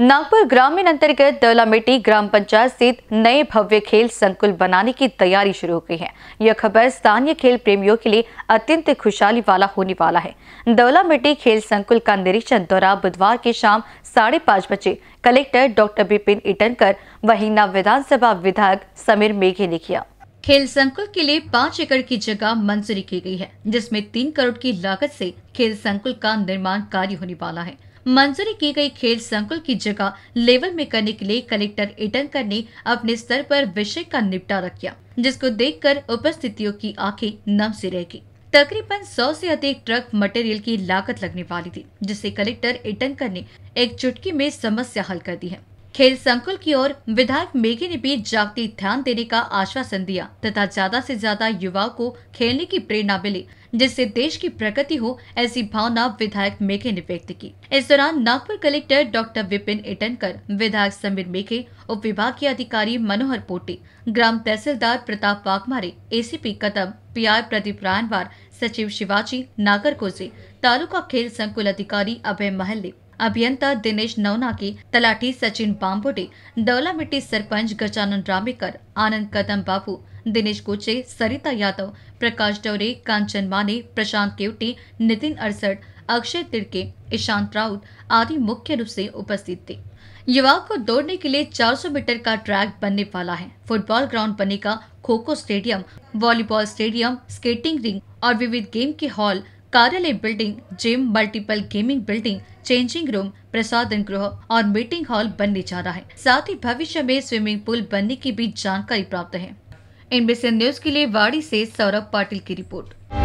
नागपुर ग्रामीण अंतर्गत दौलामेटी ग्राम पंचायत स्थित नए भव्य खेल संकुल बनाने की तैयारी शुरू हो गई है यह खबर स्थानीय खेल प्रेमियों के लिए अत्यंत खुशहाली वाला होने वाला है दौलामेटी खेल संकुल का निरीक्षण दौरा बुधवार की शाम साढ़े पाँच बजे कलेक्टर डॉक्टर बिपिन इटनकर वहीना विधानसभा विधायक समीर मेघे ने किया खेल संकुल के लिए पाँच एकड़ की जगह मंजूरी की गई है जिसमें तीन करोड़ की लागत से खेल संकुल का निर्माण कार्य होने वाला है मंजूरी की गई खेल संकुल की जगह लेवल में करने के लिए कलेक्टर इटनकर ने अपने स्तर पर विषय का निपटारा किया जिसको देखकर उपस्थितियों की आंखें नम से रह गई तकरीबन 100 से अधिक ट्रक मटेरियल की लागत लगने वाली थी जिसे कलेक्टर इटनकर ने एक चुटकी में समस्या हल कर दी है खेल संकुल की ओर विधायक मेघी ने भी जागती ध्यान देने का आश्वासन दिया तथा ज्यादा से ज्यादा युवाओं को खेलने की प्रेरणा मिले जिससे देश की प्रगति हो ऐसी भावना विधायक मेघे ने व्यक्त की इस दौरान नागपुर कलेक्टर डॉक्टर विपिन इटनकर विधायक समीर मेघे उप विभागीय अधिकारी मनोहर पोटे ग्राम तहसीलदार प्रताप वाघमारे एसीपी कदम पीआर प्रदीप रायनवार सचिव शिवाजी नागरकोजे तालुका खेल संकुल अधिकारी अभय महल्ले अभियंता दिनेश नवनाकी तलाटी सचिन दौला दौलामिट्टी सरपंच गजानन रामेकर आनंद कदम बाबू दिनेश कोचे सरिता यादव प्रकाश डौरे कांचन माने प्रशांत केवटी नितिन अरसड अक्षय तिड़के ईशांत राउत आदि मुख्य रूप से उपस्थित थे युवाओं को दौड़ने के लिए 400 मीटर का ट्रैक बनने वाला है फुटबॉल ग्राउंड बनेगा kho kho stadium volleyball stadium skating ring और विविध गेम के हॉल कार्यालय building gym multiple gaming building changing room प्रसादन गृह और मीटिंग हॉल बनने जा रहा है साथ ही भविष्य में स्विमिंग पूल बनने की भी जानकारी प्राप्त है एनबीसी न्यूज के लिए वाड़ी से सौरभ पाटिल की रिपोर्ट